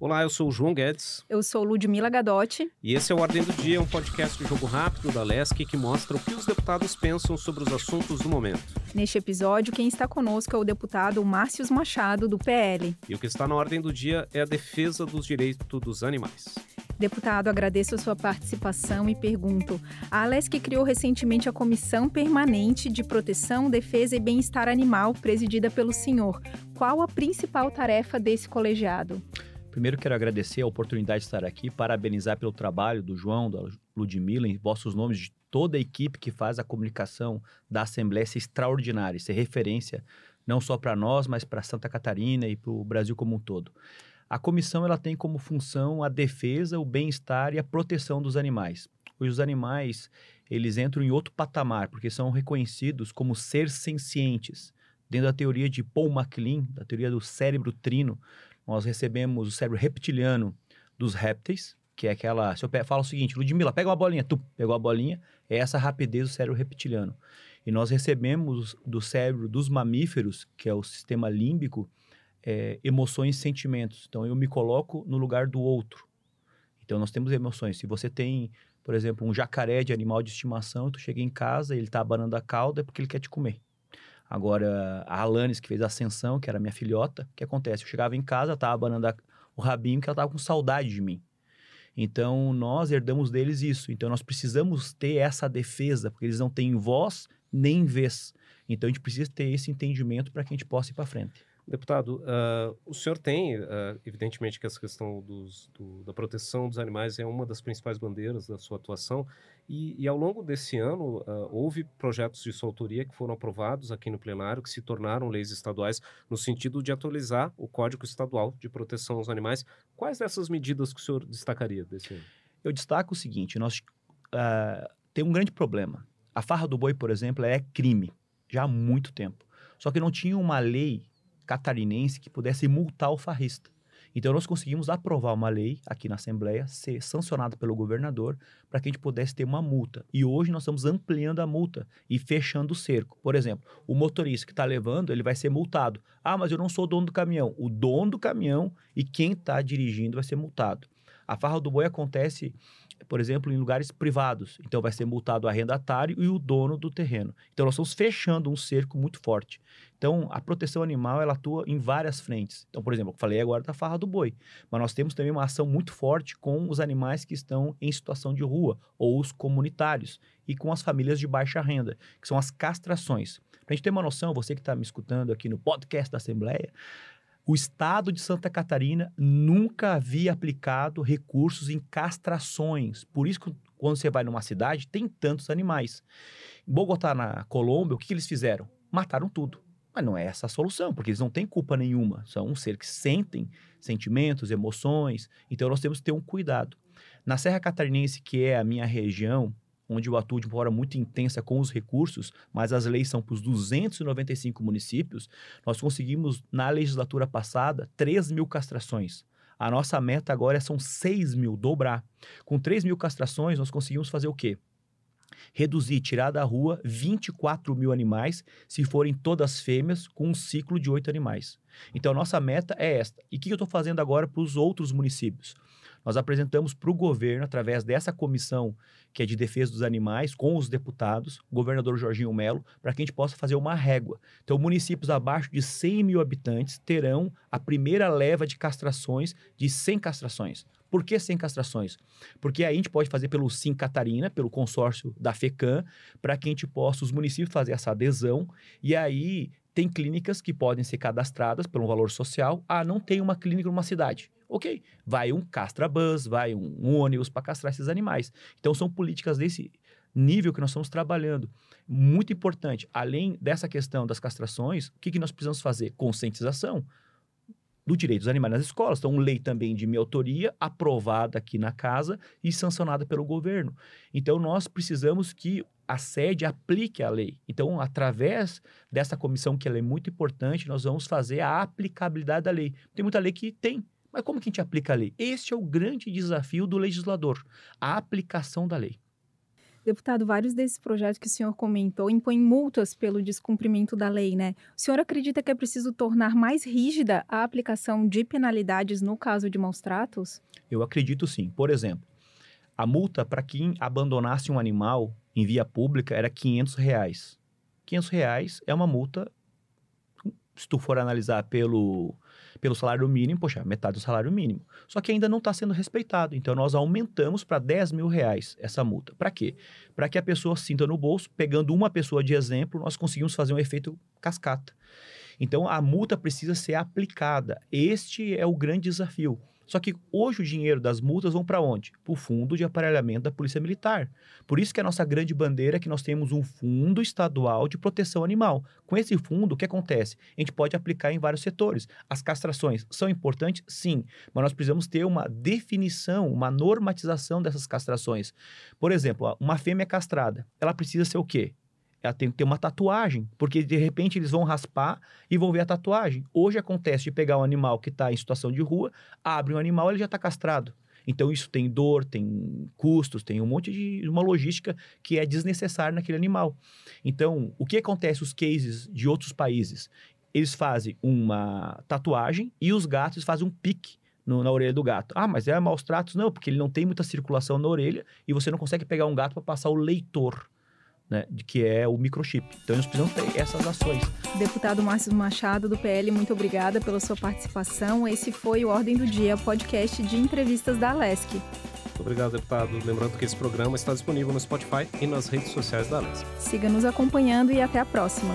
Olá, eu sou o João Guedes. Eu sou Ludmila Gadotti. E esse é o Ordem do Dia, um podcast de jogo rápido da LESC que mostra o que os deputados pensam sobre os assuntos do momento. Neste episódio, quem está conosco é o deputado Márcio Machado, do PL. E o que está na Ordem do Dia é a defesa dos direitos dos animais. Deputado, agradeço a sua participação e pergunto: a Alesc criou recentemente a Comissão Permanente de Proteção, Defesa e Bem-Estar Animal, presidida pelo senhor. Qual a principal tarefa desse colegiado? Primeiro quero agradecer a oportunidade de estar aqui, parabenizar pelo trabalho do João, da Ludmilla, em vossos nomes, de toda a equipe que faz a comunicação da Assembleia ser extraordinária, ser referência, não só para nós, mas para Santa Catarina e para o Brasil como um todo. A comissão ela tem como função a defesa, o bem-estar e a proteção dos animais. Hoje os animais, eles entram em outro patamar, porque são reconhecidos como seres sencientes. Dentro da teoria de Paul MacLean, da teoria do cérebro trino, nós recebemos o cérebro reptiliano dos répteis, que é aquela. Se eu falo o seguinte, Ludmila, pega uma bolinha, tu pegou a bolinha, é essa rapidez do cérebro reptiliano. E nós recebemos do cérebro dos mamíferos, que é o sistema límbico, é, emoções e sentimentos. Então eu me coloco no lugar do outro. Então nós temos emoções. Se você tem, por exemplo, um jacaré de animal de estimação, tu chega em casa, ele está abanando a cauda, é porque ele quer te comer. Agora, a Alanis, que fez a Ascensão, que era minha filhota, o que acontece? Eu chegava em casa, tava abanando a, o rabinho, que ela tava com saudade de mim. Então, nós herdamos deles isso. Então, nós precisamos ter essa defesa, porque eles não têm voz nem vez. Então a gente precisa ter esse entendimento para que a gente possa ir para frente. Deputado, uh, o senhor tem, uh, evidentemente, que essa questão dos, do, da proteção dos animais é uma das principais bandeiras da sua atuação, e, e ao longo desse ano uh, houve projetos de sua autoria que foram aprovados aqui no plenário, que se tornaram leis estaduais, no sentido de atualizar o Código Estadual de Proteção aos Animais. Quais dessas medidas que o senhor destacaria desse ano? Eu destaco o seguinte: nós temos um grande problema. A farra do boi, por exemplo, é crime já há muito tempo. Só que não tinha uma lei catarinense que pudesse multar o farrista. Então nós conseguimos aprovar uma lei aqui na Assembleia, ser sancionada pelo governador, para que a gente pudesse ter uma multa. E hoje nós estamos ampliando a multa e fechando o cerco. Por exemplo, o motorista que está levando, ele vai ser multado. Ah, mas eu não sou dono do caminhão. O dono do caminhão e quem está dirigindo vai ser multado. A farra do boi acontece, por exemplo, em lugares privados. Então vai ser multado o arrendatário e o dono do terreno. Então nós estamos fechando um cerco muito forte. Então a proteção animal ela atua em várias frentes. Então, por exemplo, eu falei agora da farra do boi, mas nós temos também uma ação muito forte com os animais que estão em situação de rua ou os comunitários e com as famílias de baixa renda, que são as castrações. Para a gente ter uma noção, você que está me escutando aqui no podcast da Assembleia, o Estado de Santa Catarina nunca havia aplicado recursos em castrações. Por isso que quando você vai numa cidade, tem tantos animais. Em Bogotá, na Colômbia, o que, que eles fizeram? Mataram tudo. Mas não é essa a solução, porque eles não têm culpa nenhuma. São um ser que sentem sentimentos, emoções. Então nós temos que ter um cuidado. Na Serra Catarinense, que é a minha região, onde eu atuo de uma forma muito intensa com os recursos, mas as leis são para os 295 municípios, nós conseguimos, na legislatura passada, 3 mil castrações. A nossa meta agora é são 6 mil, dobrar. Com 3 mil castrações, nós conseguimos fazer o quê? Reduzir, tirar da rua 24 mil animais, se forem todas fêmeas, com um ciclo de oito animais. Então, a nossa meta é esta. E o que eu estou fazendo agora para os outros municípios? Nós apresentamos para o governo, através dessa comissão que é de defesa dos animais, com os deputados, o governador Jorginho Melo, para que a gente possa fazer uma régua. Então, municípios abaixo de 100 mil habitantes terão a primeira leva de castrações de 100 castrações. Por que 100 castrações? Porque aí a gente pode fazer pelo Sim Catarina, pelo consórcio da FECAM, para que a gente possa, os municípios, fazer essa adesão e aí tem clínicas que podem ser cadastradas por um valor social. Ah, não tem uma clínica numa cidade. Ok, vai um castrabus, vai um, um ônibus para castrar esses animais. Então são políticas desse nível que nós estamos trabalhando. Muito importante, além dessa questão das castrações, o que, que nós precisamos fazer? Conscientização do direito dos animais nas escolas. Então, uma lei também de minha autoria, aprovada aqui na casa e sancionada pelo governo. Então, nós precisamos que a sede aplique a lei. Então, através dessa comissão, que ela é muito importante, nós vamos fazer a aplicabilidade da lei. Tem muita lei que tem, mas como que a gente aplica a lei? Este é o grande desafio do legislador, a aplicação da lei. Deputado, vários desses projetos que o senhor comentou impõem multas pelo descumprimento da lei, né? O senhor acredita que é preciso tornar mais rígida a aplicação de penalidades no caso de maus tratos? Eu acredito sim. Por exemplo, a multa para quem abandonasse um animal em via pública era 500 reais. 500 reais é uma multa se tu for analisar pelo, pelo salário mínimo, poxa, metade do salário mínimo. Só que ainda não está sendo respeitado. Então, nós aumentamos para 10 mil reais essa multa. Para quê? Para que a pessoa sinta no bolso. Pegando uma pessoa de exemplo, nós conseguimos fazer um efeito cascata. Então, a multa precisa ser aplicada. Este é o grande desafio. Só que hoje o dinheiro das multas vão para onde? Para o fundo de aparelhamento da Polícia Militar. Por isso que é a nossa grande bandeira é que nós temos um fundo estadual de proteção animal. Com esse fundo, o que acontece? A gente pode aplicar em vários setores. As castrações são importantes? Sim, mas nós precisamos ter uma definição, uma normatização dessas castrações. Por exemplo, uma fêmea castrada, ela precisa ser o quê? Ela tem que ter uma tatuagem, porque de repente eles vão raspar e vão ver a tatuagem. Hoje acontece de pegar um animal que está em situação de rua, abre um animal, ele já está castrado. Então isso tem dor, tem custos, tem um monte de uma logística que é desnecessária naquele animal. Então, o que acontece os cases de outros países? Eles fazem uma tatuagem e os gatos fazem um pique no, na orelha do gato. Ah, mas é maus tratos? Não, porque ele não tem muita circulação na orelha e você não consegue pegar um gato para passar o leitor né, de que é o microchip. Então eles precisamos ter essas ações. Deputado Márcio Machado do PL, muito obrigada pela sua participação. Esse foi o Ordem do Dia, podcast de entrevistas da Alesc. Muito obrigado, deputado. Lembrando que esse programa está disponível no Spotify e nas redes sociais da Alesc. Siga nos acompanhando e até a próxima.